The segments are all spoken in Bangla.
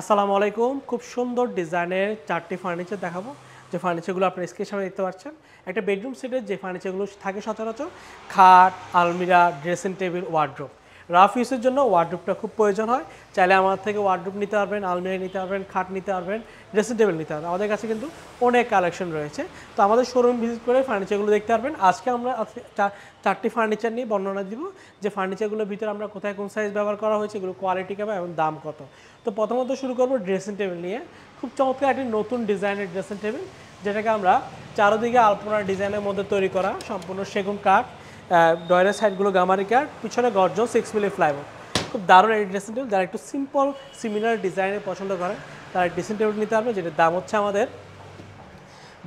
আসসালামু আলাইকুম খুব সুন্দর ডিজাইনের চারটি ফার্নিচার দেখাবো যে ফার্নিচারগুলো আপনার স্ক্রিনের সামনে দেখতে পাচ্ছেন একটা বেডরুম সেটের যে ফার্নিচারগুলো থাকে সচরাচর খাট আলমিরা ড্রেসিং টেবিল ওয়ার্ড্রোপ রাফ ইউজের জন্য ওয়ার্ড্রুপটা খুব প্রয়োজন হয় চাইলে আমার থেকে ওয়ার্ড্রুপ নিতে পারবেন আলমিয়া নিতে পারবেন খাট নিতে পারবেন ড্রেসিং টেবিল নিতে পারবেন আমাদের কাছে কিন্তু অনেক কালেকশন রয়েছে তো আমাদের শোরুম ভিজিট করে ফার্নিচারগুলো দেখতে পারবেন আজকে আমরা চারটি ফার্নিচার নিয়ে বর্ণনা দিব যে ফার্নিচারগুলোর ভিতরে আমরা কোথায় কোন সাইজ ব্যবহার করা হয়েছে এগুলো কোয়ালিটি কেমন এবং দাম কত তো প্রথমত শুরু করব ড্রেসিং টেবিল নিয়ে খুব চমৎকার একটি নতুন ডিজাইনের ড্রেসিং টেবিল যেটাকে আমরা চারোদিকে আলপনার ডিজাইনের মধ্যে তৈরি করা সম্পূর্ণ সেগুন কাঠ ডয়লার সাইডগুলো গামারিকার পিছনে গর্জন সিক্স মিলি ফ্লাইওভার খুব দারুণ একটি ড্রেসিং টেবিল যারা একটু সিম্পল সিমিলার ডিজাইনের পছন্দ করেন তারা ড্রেসিং টেবিল নিতে পারবে যেটার দাম হচ্ছে আমাদের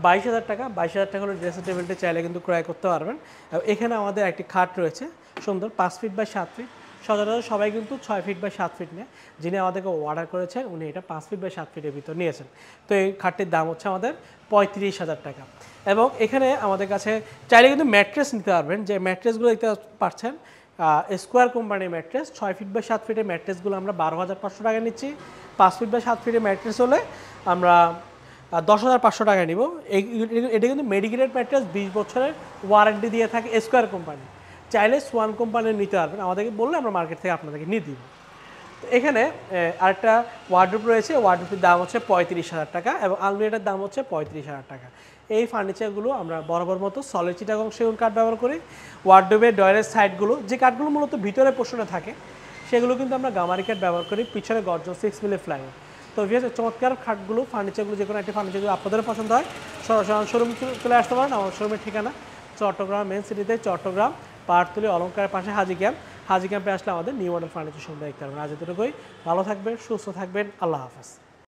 বাইশ হাজার টাকা বাইশ হাজার টাকা হলে ড্রেসিং টেবিলটা চাইলে কিন্তু ক্রয় করতে পারবেন এখানে আমাদের একটি খাট রয়েছে সুন্দর পাঁচ ফিট বা সাত ফিট সচরাচর সবাই কিন্তু ছয় ফিট বা সাত ফিট নেয় যিনি আমাদেরকে অর্ডার করেছেন উনি এটা পাঁচ ফিট বা সাত ফিটের ভিতর নিয়েছেন তো এই খাটটির দাম হচ্ছে আমাদের পঁয়ত্রিশ হাজার টাকা এবং এখানে আমাদের কাছে চাইলে কিন্তু ম্যাট্রেস নিতে পারবেন যে ম্যাট্রেসগুলো দেখতে পারছেন স্কোয়ার কোম্পানির ম্যাট্রেস ছয় ফিট বা সাত ফিটের ম্যাট্রেসগুলো আমরা বারো হাজার পাঁচশো টাকা নিচ্ছি পাঁচ ফিট বা সাত ফিটের ম্যাট্রেস হলে আমরা দশ হাজার পাঁচশো টাকা নিব এটা কিন্তু মেডিকেলের ম্যাট্রেস বিশ বছরের ওয়ারেন্টি দিয়ে থাকে স্কোয়ার কোম্পানি চাইলে সোয়ান কোম্পানির নিতে পারবেন আমাদেরকে বললে আমরা মার্কেট থেকে আপনাদেরকে নিয়ে দিব এখানে আরেকটা ওয়ার্ড্রোপ রয়েছে ওয়ার্ড্রোপের দাম হচ্ছে পঁয়ত্রিশ হাজার টাকা এবং আলমিরাটার দাম হচ্ছে পঁয়ত্রিশ হাজার টাকা এই ফার্নিচারগুলো আমরা বরাবর মতো সলিড এবং সেগুন কাঠ ব্যবহার করি ওয়ার্ড্রোবের ডয়ের সাইডগুলো যে কাঠগুলো মূলত ভিতরে পোষণে থাকে সেগুলো কিন্তু আমরা গামারি কাঠ ব্যবহার করি পিছনে গর্জন সিক্স মিলে ফ্লাই তো ভিএস চমৎকার খাটগুলো ফার্নিচারগুলো যে কোনো একটি ফার্নিচারগুলো আপনাদের পছন্দ হয় সরাসরি শোরুম চলে আসতে পারেন আমার শোরুমের ঠিকানা চট্টগ্রাম মেন সিটিতে চট্টগ্রাম পাহাড় তুলে অলঙ্কারের পাশে হাজি ক্যাম্প হাজি ক্যাম্পে আসলে আমাদের নিউ মডেল ফার্নিচার সম্পর্কে দেখতে পারবেন আজ এতটুকুই ভালো থাকবেন সুস্থ থাকবেন আল্লাহ হাফেজ